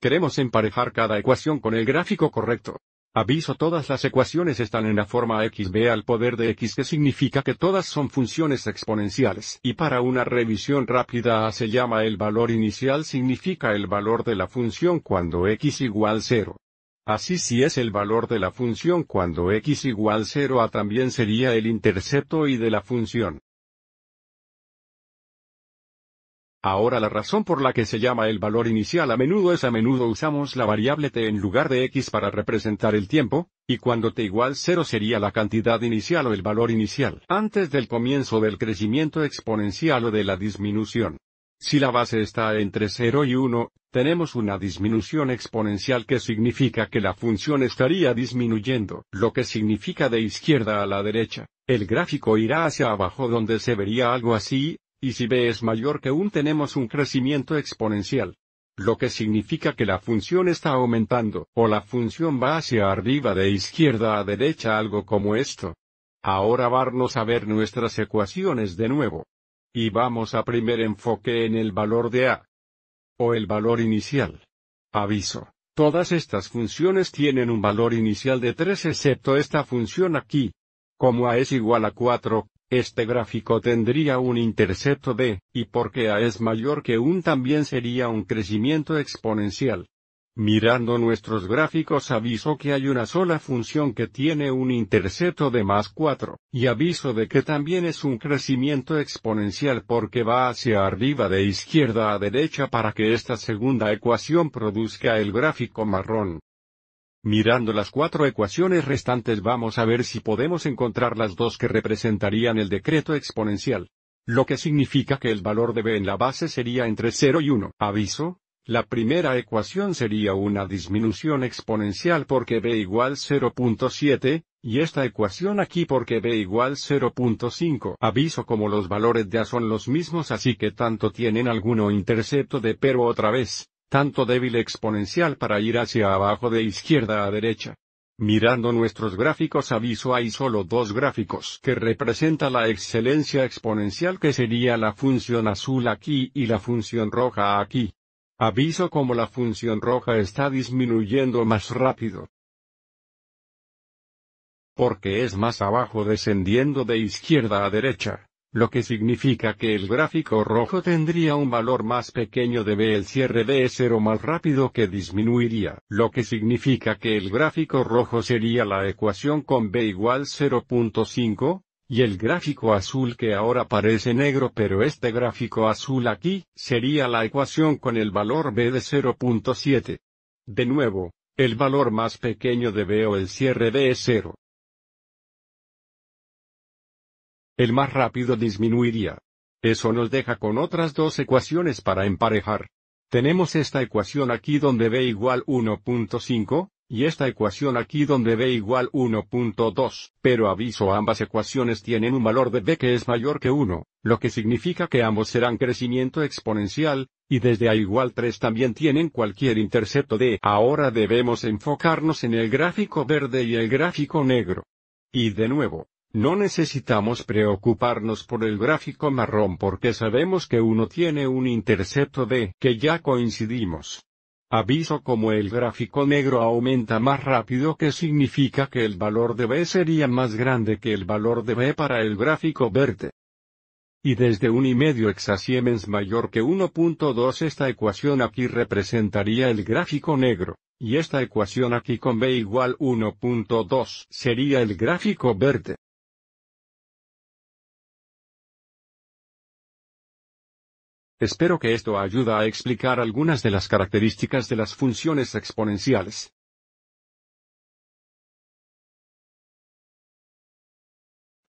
Queremos emparejar cada ecuación con el gráfico correcto. Aviso todas las ecuaciones están en la forma xb al poder de x que significa que todas son funciones exponenciales y para una revisión rápida a se llama el valor inicial significa el valor de la función cuando x igual 0. Así si es el valor de la función cuando x igual 0 a también sería el intercepto y de la función. Ahora la razón por la que se llama el valor inicial a menudo es a menudo usamos la variable t en lugar de x para representar el tiempo, y cuando t igual 0 sería la cantidad inicial o el valor inicial antes del comienzo del crecimiento exponencial o de la disminución. Si la base está entre 0 y 1, tenemos una disminución exponencial que significa que la función estaría disminuyendo, lo que significa de izquierda a la derecha. El gráfico irá hacia abajo donde se vería algo así, y si b es mayor que 1 tenemos un crecimiento exponencial. Lo que significa que la función está aumentando, o la función va hacia arriba de izquierda a derecha algo como esto. Ahora vamos a ver nuestras ecuaciones de nuevo. Y vamos a primer enfoque en el valor de a. O el valor inicial. Aviso. Todas estas funciones tienen un valor inicial de 3 excepto esta función aquí. Como a es igual a 4, este gráfico tendría un intercepto de, y porque a es mayor que 1 también sería un crecimiento exponencial. Mirando nuestros gráficos aviso que hay una sola función que tiene un intercepto de más 4, y aviso de que también es un crecimiento exponencial porque va hacia arriba de izquierda a derecha para que esta segunda ecuación produzca el gráfico marrón. Mirando las cuatro ecuaciones restantes vamos a ver si podemos encontrar las dos que representarían el decreto exponencial. Lo que significa que el valor de b en la base sería entre 0 y 1. Aviso, la primera ecuación sería una disminución exponencial porque b igual 0.7, y esta ecuación aquí porque b igual 0.5. Aviso como los valores de a son los mismos así que tanto tienen alguno intercepto de pero otra vez, tanto débil exponencial para ir hacia abajo de izquierda a derecha. Mirando nuestros gráficos aviso hay solo dos gráficos que representa la excelencia exponencial que sería la función azul aquí y la función roja aquí. Aviso como la función roja está disminuyendo más rápido. Porque es más abajo descendiendo de izquierda a derecha lo que significa que el gráfico rojo tendría un valor más pequeño de B el cierre de es 0 más rápido que disminuiría, lo que significa que el gráfico rojo sería la ecuación con B igual 0.5, y el gráfico azul que ahora parece negro pero este gráfico azul aquí, sería la ecuación con el valor B de 0.7. De nuevo, el valor más pequeño de B o el cierre de es 0 el más rápido disminuiría. Eso nos deja con otras dos ecuaciones para emparejar. Tenemos esta ecuación aquí donde b igual 1.5, y esta ecuación aquí donde b igual 1.2, pero aviso ambas ecuaciones tienen un valor de b que es mayor que 1, lo que significa que ambos serán crecimiento exponencial, y desde a igual 3 también tienen cualquier intercepto de ahora debemos enfocarnos en el gráfico verde y el gráfico negro. Y de nuevo, no necesitamos preocuparnos por el gráfico marrón porque sabemos que uno tiene un intercepto de que ya coincidimos. Aviso como el gráfico negro aumenta más rápido que significa que el valor de B sería más grande que el valor de B para el gráfico verde. Y desde un y medio hexasiemens mayor que 1.2 esta ecuación aquí representaría el gráfico negro, y esta ecuación aquí con B igual 1.2 sería el gráfico verde. Espero que esto ayuda a explicar algunas de las características de las funciones exponenciales.